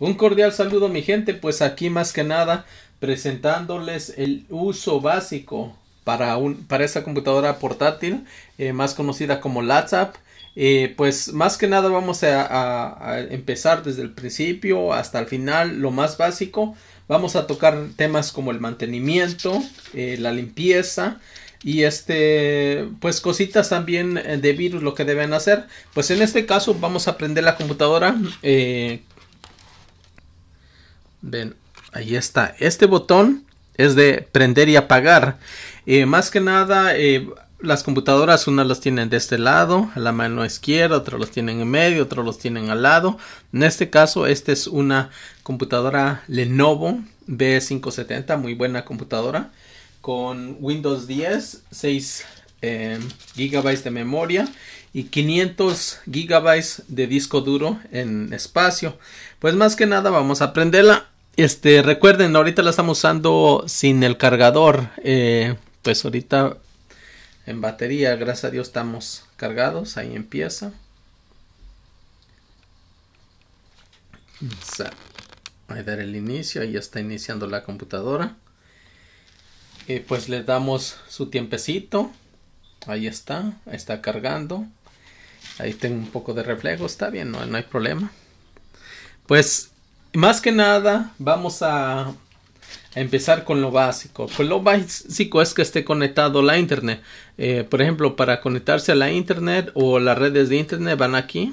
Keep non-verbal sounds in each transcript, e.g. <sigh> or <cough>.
Un cordial saludo mi gente, pues aquí más que nada presentándoles el uso básico para, un, para esta computadora portátil, eh, más conocida como LATSAP. Eh, pues más que nada vamos a, empezar desde el principio hasta el final, lo más básico. Vamos a tocar temas como el mantenimiento, eh, la limpieza y este, pues cositas también de virus, lo que deben hacer. Pues en este caso vamos a aprender la computadora. Ven, ahí está. Este botón es de prender y apagar. Eh, más que nada, eh, las computadoras, unas las tienen de este lado, a la mano izquierda, otras las tienen en medio, otras las tienen al lado. En este caso, esta es una computadora Lenovo B570, muy buena computadora, con Windows 10, 6 GB de memoria y 500 GB de disco duro en espacio. Pues más que nada, vamos a prenderla este, recuerden, ahorita la estamos usando sin el cargador. Eh, pues ahorita en batería, gracias a Dios, estamos cargados. Ahí empieza. Voy a dar el inicio. Ahí está iniciando la computadora. Y eh, pues le damos su tiempecito. Ahí está. está cargando. Ahí tengo un poco de reflejo. Está bien, no hay problema. Pues más que nada vamos a, empezar con lo básico. Pues lo básico es que esté conectado la internet. Eh, por ejemplo, para conectarse a la internet o las redes de internet van aquí.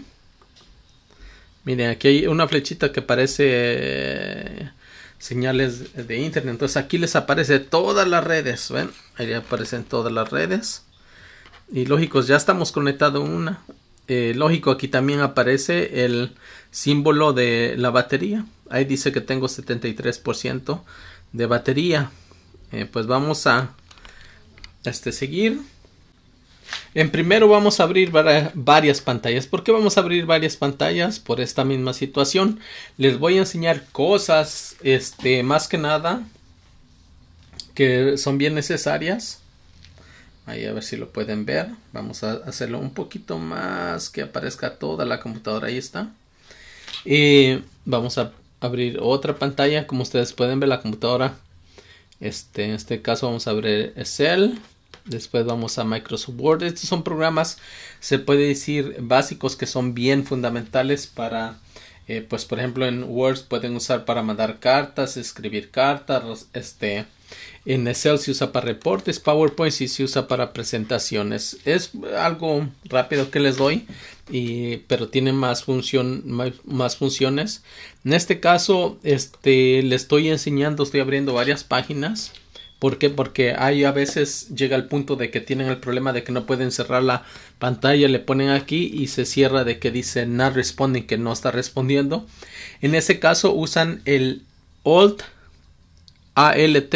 Miren, aquí hay una flechita que parece eh, señales de internet. Entonces aquí les aparece todas las redes. ¿Ven? Ahí aparecen todas las redes. Y lógicos, ya estamos conectados a una. Eh, lógico, aquí también aparece el símbolo de la batería. Ahí dice que tengo 73% de batería. Eh, pues vamos a este, seguir. En primero vamos a abrir varias pantallas. ¿Por qué vamos a abrir varias pantallas? Por esta misma situación. Les voy a enseñar cosas, este, más que nada, que son bien necesarias Ahí a ver si lo pueden ver. Vamos a hacerlo un poquito más que aparezca toda la computadora. Ahí está. Y vamos a abrir otra pantalla. Como ustedes pueden ver la computadora. Este, en este caso vamos a abrir Excel. Después vamos a Microsoft Word. Estos son programas, se puede decir, básicos que son bien fundamentales para, eh, pues por ejemplo en Word pueden usar para mandar cartas, escribir cartas, este, en Excel se usa para reportes, PowerPoint y se usa para presentaciones. Es algo rápido que les doy, pero tiene más, función, más, funciones. En este caso, este, le estoy enseñando, estoy abriendo varias páginas. ¿Por qué? Porque hay a veces llega el punto de que tienen el problema de que no pueden cerrar la pantalla, le ponen aquí y se cierra de que dice not responding, que no está respondiendo. En ese caso usan el Alt ALT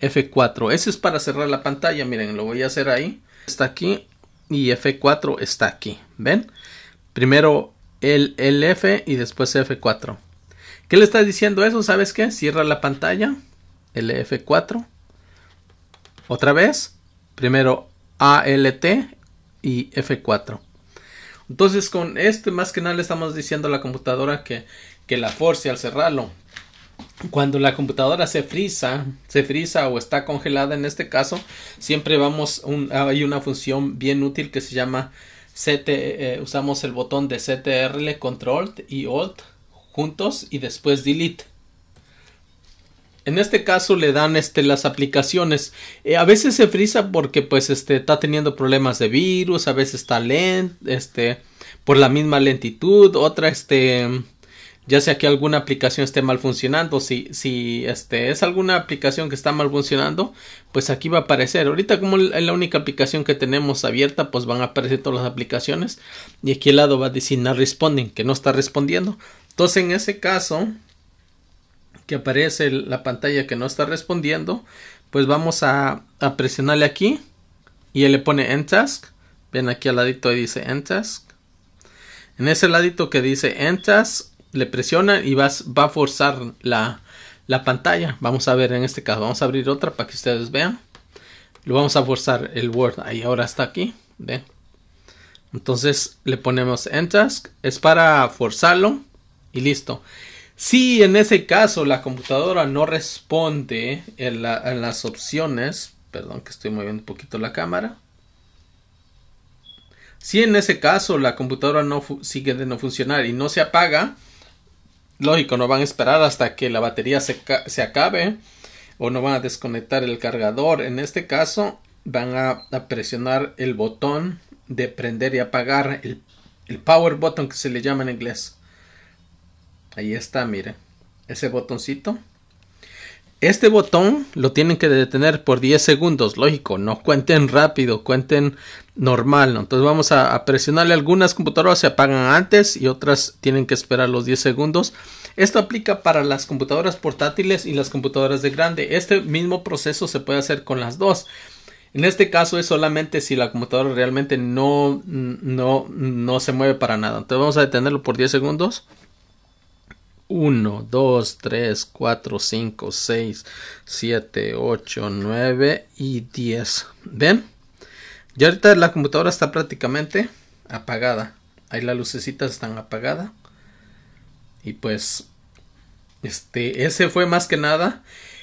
F4. Ese es para cerrar la pantalla. Miren, lo voy a hacer ahí. Está aquí y F4 está aquí. ¿Ven? Primero el, y después F4. ¿Qué le estás diciendo eso? ¿Sabes qué? Cierra la pantalla. El F4. Otra vez. Primero ALT y F4. Entonces con este más que nada le estamos diciendo a la computadora que la force al cerrarlo cuando la computadora se frisa, se frisa o está congelada en este caso, siempre vamos, un, hay una función bien útil que se llama CT, eh, usamos el botón de CTRL, Control y Alt juntos y después Delete. En este caso le dan este, las aplicaciones. Eh, a veces se frisa porque pues este, está teniendo problemas de virus, a veces está lento, este, por la misma lentitud, otra este ya sea que alguna aplicación esté mal funcionando, si, si este, es alguna aplicación que está mal funcionando, pues aquí va a aparecer. Ahorita como es la única aplicación que tenemos abierta, pues van a aparecer todas las aplicaciones y aquí al lado va a decir no responden, que no está respondiendo. Entonces en ese caso que aparece la pantalla que no está respondiendo, pues vamos a, a presionarle aquí y él le pone End Task. Ven aquí al ladito y dice End Task. En ese ladito que dice End Task le presiona y vas, va a forzar la, pantalla. Vamos a ver en este caso, vamos a abrir otra para que ustedes vean. Lo vamos a forzar el Word, ahí ahora está aquí. Entonces le ponemos End Task, es para forzarlo y listo. Si en ese caso la computadora no responde en, las opciones, perdón que estoy moviendo un poquito la cámara. Si en ese caso la computadora no sigue de no funcionar y no se apaga, lógico, no van a esperar hasta que la batería se, se, acabe o no van a desconectar el cargador. En este caso, van a, presionar el botón de prender y apagar, el, el, power button que se le llama en inglés. Ahí está, mire, ese botoncito. Este botón lo tienen que detener por 10 segundos, lógico, no cuenten rápido, cuenten normal. Entonces vamos a, a, presionarle. Algunas computadoras se apagan antes y otras tienen que esperar los 10 segundos. Esto aplica para las computadoras portátiles y las computadoras de grande. Este mismo proceso se puede hacer con las dos. En este caso es solamente si la computadora realmente no, no, no se mueve para nada. Entonces vamos a detenerlo por 10 segundos. 1, 2, 3, 4, 5, 6, 7, 8, 9 y 10. ¿Ven? Y ahorita la computadora está prácticamente apagada. Ahí las lucecitas están apagadas. Y pues, este, ese fue más que nada.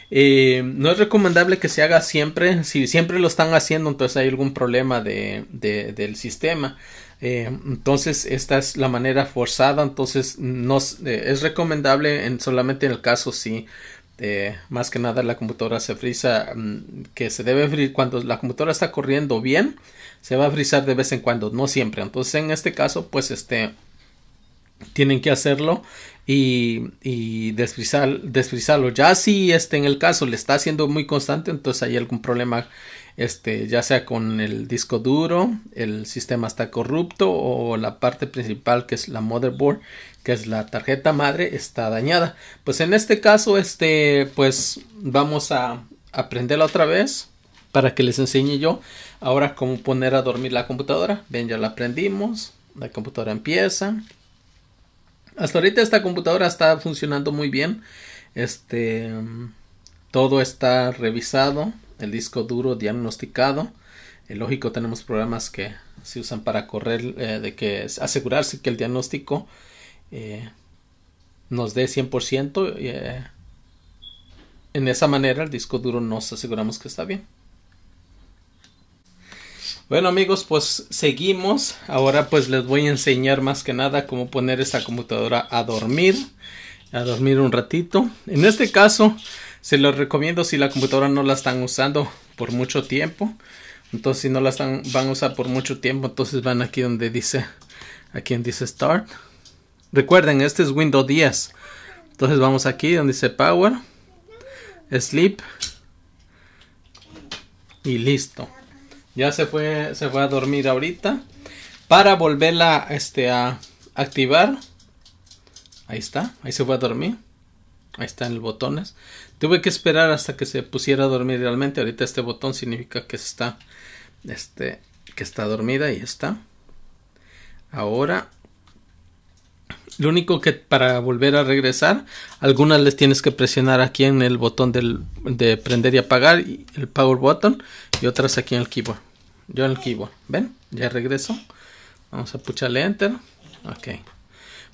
Eh, no es recomendable que se haga siempre. Si siempre lo están haciendo, entonces hay algún problema de, del sistema. Eh, entonces, esta es la manera forzada. Entonces, no, eh, es recomendable solamente en el caso si este, más que nada la computadora se frisa, mm, que se debe frizar cuando la computadora está corriendo bien, se va a frizar de vez en cuando, no siempre. Entonces en este caso, pues este, tienen que hacerlo y, y desfrizar, desfrizarlo. Ya si este, en el caso le está haciendo muy constante, entonces hay algún problema, este, ya sea con el disco duro, el sistema está corrupto o la parte principal que es la motherboard que es la tarjeta madre, está dañada. Pues en este caso, este, pues vamos a aprenderla otra vez para que les enseñe yo ahora cómo poner a dormir la computadora. Ven, ya la aprendimos. La computadora empieza. Hasta ahorita esta computadora está funcionando muy bien. Este todo está revisado, el disco duro diagnosticado. Eh, lógico tenemos programas que se usan para correr eh, de que asegurarse que el diagnóstico eh, nos dé 100%, eh, en esa manera el disco duro nos aseguramos que está bien. Bueno amigos, pues seguimos. Ahora pues les voy a enseñar más que nada cómo poner esta computadora a dormir. A dormir un ratito. En este caso, se los recomiendo si la computadora no la están usando por mucho tiempo. Entonces si no la están, van a usar por mucho tiempo, entonces van aquí donde dice, aquí donde dice Start. Recuerden, este es Windows 10. Entonces vamos aquí donde dice Power, Sleep y listo. Ya se fue, se fue a dormir ahorita. Para volverla este, a activar. Ahí está, ahí se fue a dormir. Ahí están los botones. Tuve que esperar hasta que se pusiera a dormir realmente. Ahorita este botón significa que está, este, que está dormida y está. Ahora lo único que para volver a regresar, algunas les tienes que presionar aquí en el botón de prender y apagar, el power button, y otras aquí en el keyboard. Yo en el keyboard, ¿ven? Ya regreso. Vamos a pucharle enter. Ok.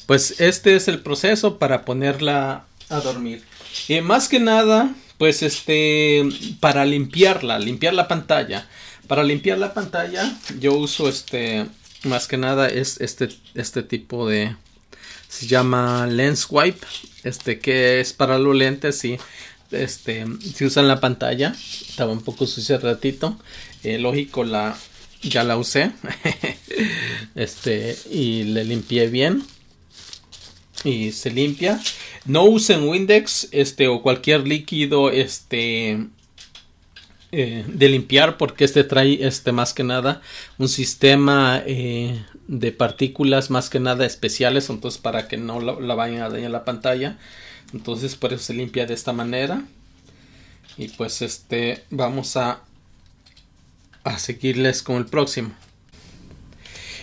Pues este es el proceso para ponerla a dormir. Y más que nada, pues este, para limpiarla, limpiar la pantalla. Para limpiar la pantalla, yo uso este, más que nada es este, este tipo de, se llama lens wipe este que es para los lentes y este si usan la pantalla estaba un poco sucia ratito eh, lógico la ya la usé <laughs> este y le limpié bien y se limpia no usen Windex este o cualquier líquido este eh, de limpiar porque este trae este más que nada un sistema eh, de partículas más que nada especiales entonces para que no la, vayan a dañar la pantalla entonces por eso se limpia de esta manera y pues este vamos a a seguirles con el próximo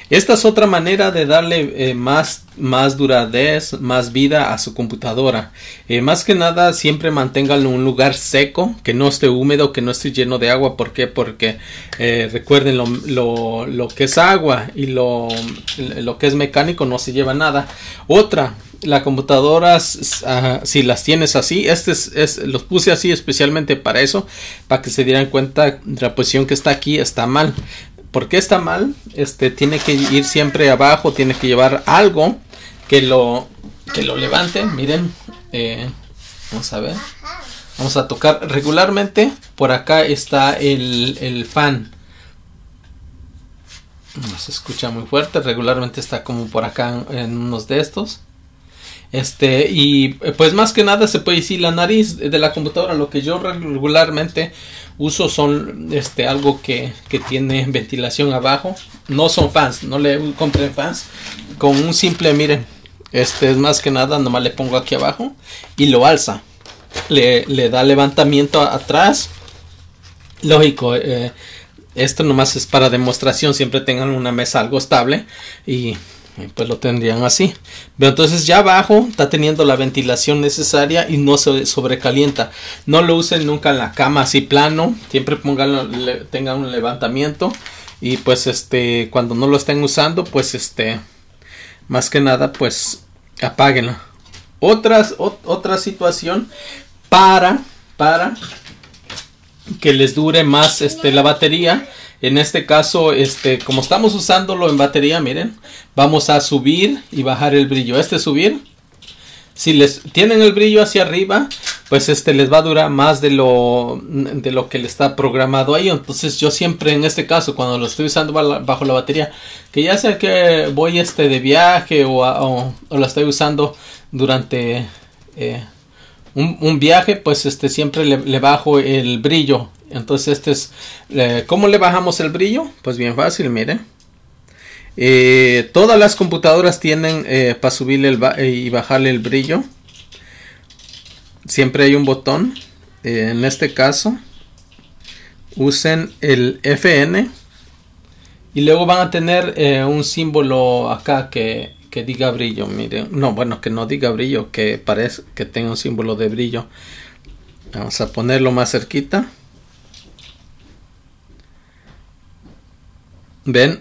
esta es otra manera de darle eh, más, más duradez, más vida a su computadora. Eh, más que nada, siempre manténganlo en un lugar seco, que no esté húmedo, que no esté lleno de agua. ¿Por qué? Porque eh, recuerden lo, lo, lo, que es agua y lo, lo que es mecánico no se lleva nada. Otra, la computadoras si las tienes así, este es, es, los puse así especialmente para eso, para que se dieran cuenta de la posición que está aquí está mal. ¿por qué está mal? Este tiene que ir siempre abajo, tiene que llevar algo que lo que lo levante. Miren, eh, vamos a ver. Vamos a tocar regularmente. Por acá está el, fan. No se escucha muy fuerte. Regularmente está como por acá en, en unos de estos. Este, y pues más que nada se puede decir la nariz de la computadora. Lo que yo regularmente uso son este algo que, tiene ventilación abajo. No son fans, no le compren fans. Con un simple, miren, este es más que nada, nomás le pongo aquí abajo y lo alza. Le, da levantamiento atrás. Lógico, eh, esto nomás es para demostración. Siempre tengan una mesa algo estable y pues lo tendrían así. Pero entonces ya abajo está teniendo la ventilación necesaria y no se sobrecalienta. No lo usen nunca en la cama así plano, siempre pongan, tengan un levantamiento y pues este cuando no lo estén usando, pues este más que nada pues apáguenlo. Otras, otra situación para para que les dure más este la batería en este caso, este, como estamos usándolo en batería, miren, vamos a subir y bajar el brillo. Este subir, si les tienen el brillo hacia arriba, pues este les va a durar más de lo, de lo que le está programado ahí. Entonces yo siempre en este caso, cuando lo estoy usando bajo la batería, que ya sea que voy este de viaje o, o, la estoy usando durante... Eh, un, viaje, pues este siempre le, bajo el brillo entonces este es, eh, ¿cómo le bajamos el brillo? Pues bien fácil, mire. Eh, todas las computadoras tienen eh, para subirle y bajarle el brillo. Siempre hay un botón. en este caso, usen el FN. Y luego van a tener un símbolo acá que, que diga brillo. Mire, no, bueno, que no diga brillo, que parece que tenga un símbolo de brillo. Vamos a ponerlo más cerquita. ¿Ven?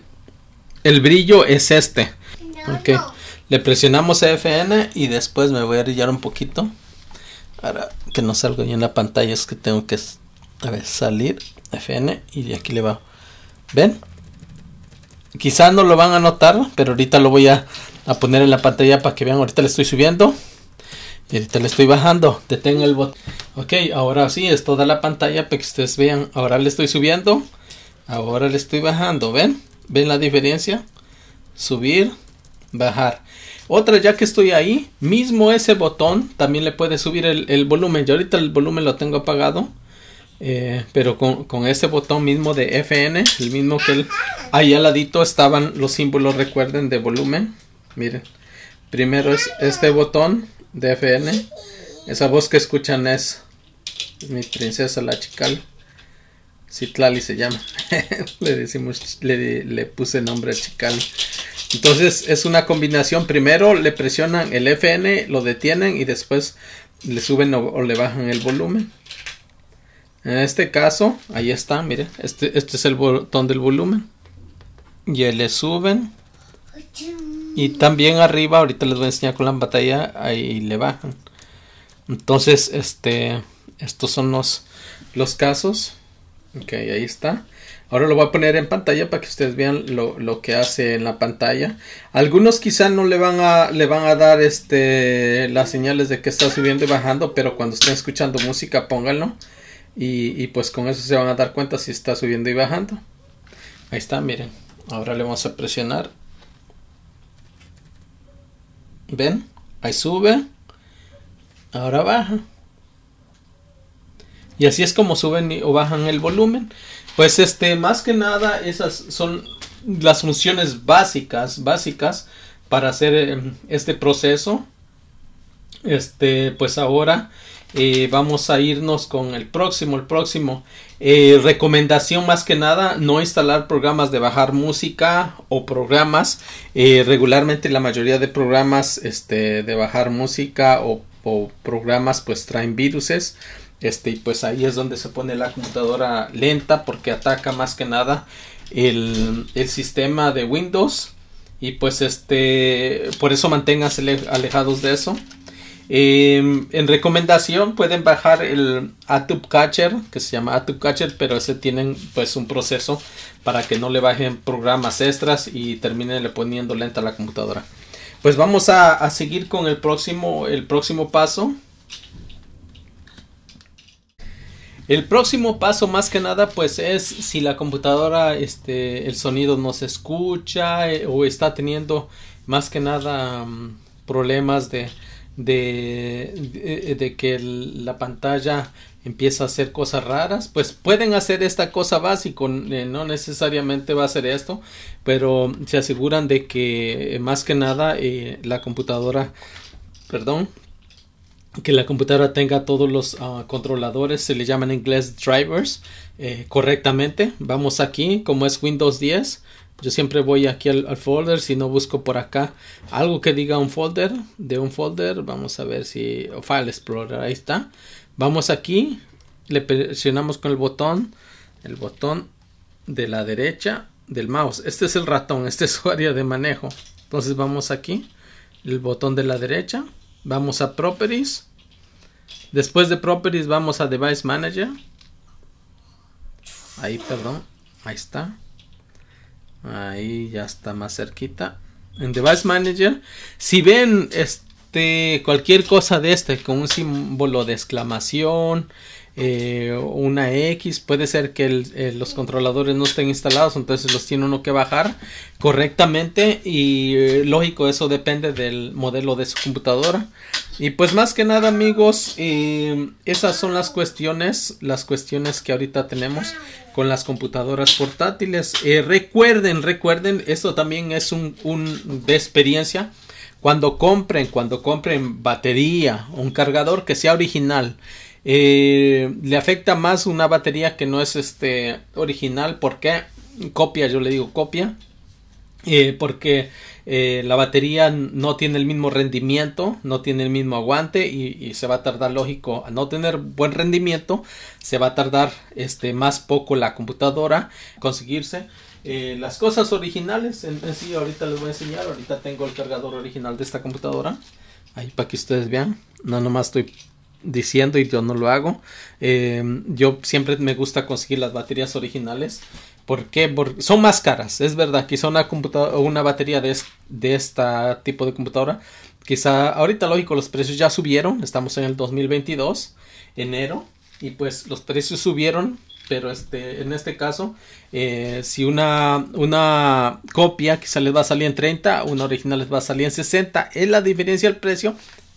El brillo es este. Ok. Le presionamos FN y después me voy a brillar un poquito. para que no salga ya en la pantalla es que tengo que salir FN y aquí le va. ¿Ven? Quizá no lo van a notar, pero ahorita lo voy a, poner en la pantalla para que vean. Ahorita le estoy subiendo y ahorita le estoy bajando. detén el botón. Ok, ahora sí es toda la pantalla para que ustedes vean. Ahora le estoy subiendo. Ahora le estoy bajando, ¿ven? ¿Ven la diferencia? Subir, bajar. Otra, ya que estoy ahí, mismo ese botón, también le puede subir el, volumen. Yo ahorita el volumen lo tengo apagado. Eh, pero con, ese botón mismo de FN, el mismo que el, ahí al ladito estaban los símbolos, recuerden, de volumen. Miren, primero es este botón de FN. Esa voz que escuchan es mi princesa la chical. Citlali se llama. <laughs> le decimos, le, puse nombre a Chicali. Entonces es una combinación. Primero le presionan el FN, lo detienen y después le suben o, le bajan el volumen. En este caso, ahí está, mire, este, este es el botón del volumen. Y le suben. Y también arriba, ahorita les voy a enseñar con la batalla, ahí le bajan. Entonces, este, estos son los casos. Ok, ahí está. Ahora lo voy a poner en pantalla para que ustedes vean lo, que hace en la pantalla. Algunos quizá no le van a, le van a dar este, las señales de que está subiendo y bajando, pero cuando estén escuchando música pónganlo. Y, y pues con eso se van a dar cuenta si está subiendo y bajando. Ahí está, miren. Ahora le vamos a presionar. ¿Ven? Ahí sube. Ahora baja. Y así es como suben o bajan el volumen. Pues este, más que nada, esas son las funciones básicas, básicas para hacer em, este proceso. Este, pues ahora eh, vamos a irnos con el próximo, el próximo. Eh, recomendación más que nada, no instalar programas de bajar música o programas. Eh, regularmente la mayoría de programas este, de bajar música o, programas pues traen viruses. Este, y pues ahí es donde se pone la computadora lenta porque ataca más que nada el, sistema de Windows. Y pues este, por eso manténganse alejados de eso. Em, en recomendación pueden bajar el Atub Catcher, que se llama Atub Catcher, pero ese tienen pues un proceso para que no le bajen programas extras y terminen le poniendo lenta la computadora. Pues vamos a, a seguir con el próximo, el próximo paso. El próximo paso más que nada pues es si la computadora este el sonido no se escucha eh, o está teniendo más que nada mm, problemas de de, de, que la pantalla empieza a hacer cosas raras, pues pueden hacer esta cosa básica, eh, no necesariamente va a ser esto, pero se aseguran de que más que nada eh, la computadora, perdón, que la computadora tenga todos los ah, controladores, se le llaman en inglés drivers, eh, correctamente. Vamos aquí, como es Windows 10, yo siempre voy aquí al, folder, si no busco por acá algo que diga un folder, de un folder, vamos a ver si, File Explorer, ahí está. Vamos aquí, le presionamos con el botón, el botón de la derecha del mouse. Este es el ratón, este es su área de manejo. Entonces vamos aquí, el botón de la derecha, Vamos a Properties. Después de Properties vamos a Device Manager. Ahí, perdón. Ahí está. Ahí ya está más cerquita. En Device Manager. Si ven este, cualquier cosa de este con un símbolo de exclamación eh, una X, puede ser que eh, los controladores no estén instalados, entonces los tiene uno que bajar correctamente y eh, lógico, eso depende del modelo de su computadora. Y pues más que nada amigos, esas son las cuestiones, las cuestiones que ahorita tenemos con las computadoras portátiles. recuerden, recuerden, esto también es un de experiencia. Cuando compren, cuando compren batería, un cargador que sea original, eh, le afecta más una batería que no es este original. ¿Por qué? Copia, yo le digo copia. Eh, porque eh, la batería no tiene el mismo rendimiento, no tiene el mismo aguante y, se va a tardar, lógico, a no tener buen rendimiento, se va a tardar este, más poco la computadora conseguirse. las cosas originales, en, en, sí, ahorita les voy a enseñar, ahorita tengo el cargador original de esta computadora, ahí para que ustedes vean, no nomás estoy diciendo y yo no lo hago. Eh, yo siempre me gusta conseguir las baterías originales. Porque son más caras, es verdad. Quizá una, computadora, una batería de, este de tipo de computadora. Quizá ahorita, lógico, los precios ya subieron. Estamos en el 2022, enero. Y pues los precios subieron. Pero este, en este caso, eh, si una, una copia quizá les va a salir en 30, una original les va a salir en 60, es la diferencia del precio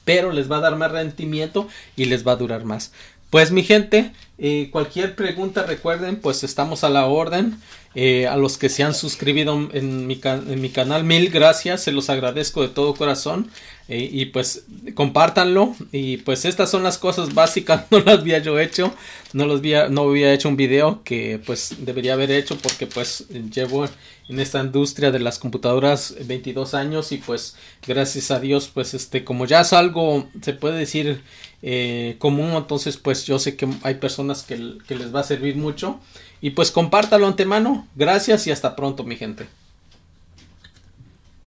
pero les va a dar más rendimiento y les va a durar más. Pues mi gente, eh, cualquier pregunta recuerden, pues estamos a la orden. Eh, a los que se han suscribido en mi canal, mil gracias, se los agradezco de todo corazón. Eh, y pues compártanlo. Y pues estas son las cosas básicas. <laughs> No las había yo hecho. No, los había, no había hecho un video que pues debería haber hecho porque pues llevo en esta industria de las computadoras 22 años y pues gracias a Dios pues este como ya es algo se puede decir eh, común entonces pues yo sé que hay personas que, que les va a servir mucho y pues compártalo antemano. Gracias y hasta pronto mi gente.